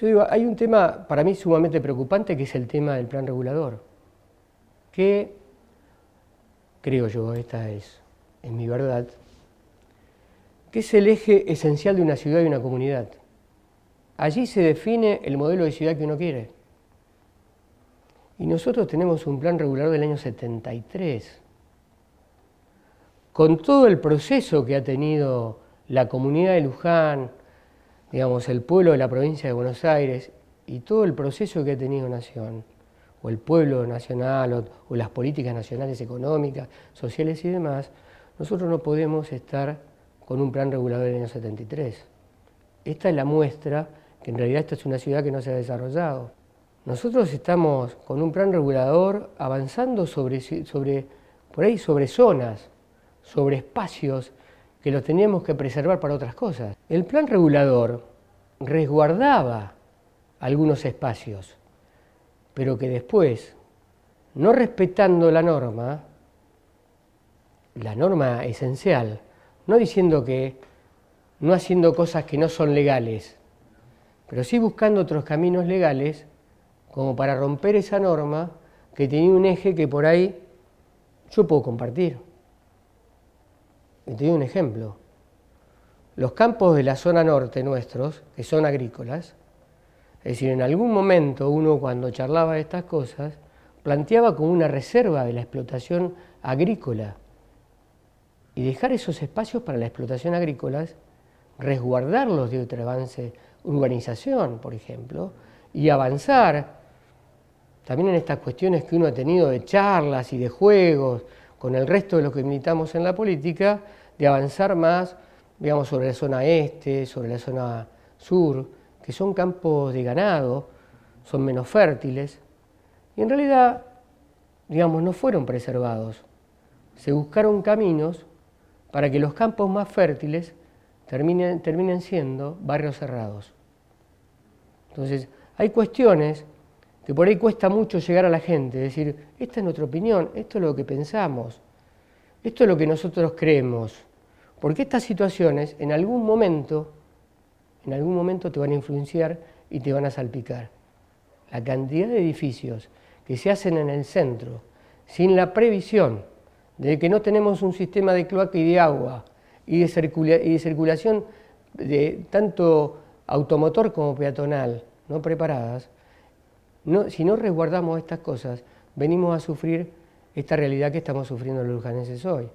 Yo digo, hay un tema para mí sumamente preocupante que es el tema del plan regulador, que creo yo, esta es, es mi verdad, que es el eje esencial de una ciudad y una comunidad. Allí se define el modelo de ciudad que uno quiere. Y nosotros tenemos un plan regulador del año 73, con todo el proceso que ha tenido la comunidad de Luján, digamos, el pueblo de la provincia de Buenos Aires y todo el proceso que ha tenido Nación, o el pueblo nacional, o, las políticas nacionales económicas, sociales y demás, nosotros no podemos estar con un plan regulador del año 73. Esta es la muestra que en realidad esta es una ciudad que no se ha desarrollado. Nosotros estamos con un plan regulador avanzando sobre, sobre por ahí sobre zonas, sobre espacios que los teníamos que preservar para otras cosas. El plan regulador resguardaba algunos espacios, pero que después, no respetando la norma, la norma esencial, no diciendo que no haciendo cosas que no son legales, pero sí buscando otros caminos legales como para romper esa norma que tenía un eje que por ahí yo puedo compartir te doy un ejemplo. Los campos de la zona norte nuestros, que son agrícolas, es decir, en algún momento uno cuando charlaba de estas cosas, planteaba como una reserva de la explotación agrícola. Y dejar esos espacios para la explotación agrícola, resguardarlos de otro avance, urbanización, por ejemplo, y avanzar también en estas cuestiones que uno ha tenido de charlas y de juegos, con el resto de los que militamos en la política, de avanzar más, digamos, sobre la zona este, sobre la zona sur, que son campos de ganado, son menos fértiles, y en realidad, digamos, no fueron preservados. Se buscaron caminos para que los campos más fértiles terminen, terminen siendo barrios cerrados. Entonces, hay cuestiones y por ahí cuesta mucho llegar a la gente, decir, esta es nuestra opinión, esto es lo que pensamos, esto es lo que nosotros creemos, porque estas situaciones en algún momento, en algún momento te van a influenciar y te van a salpicar. La cantidad de edificios que se hacen en el centro, sin la previsión de que no tenemos un sistema de cloaca y de agua y de, y de circulación de tanto automotor como peatonal, no preparadas, si no resguardamos estas cosas, venimos a sufrir esta realidad que estamos sufriendo los lujaneses hoy.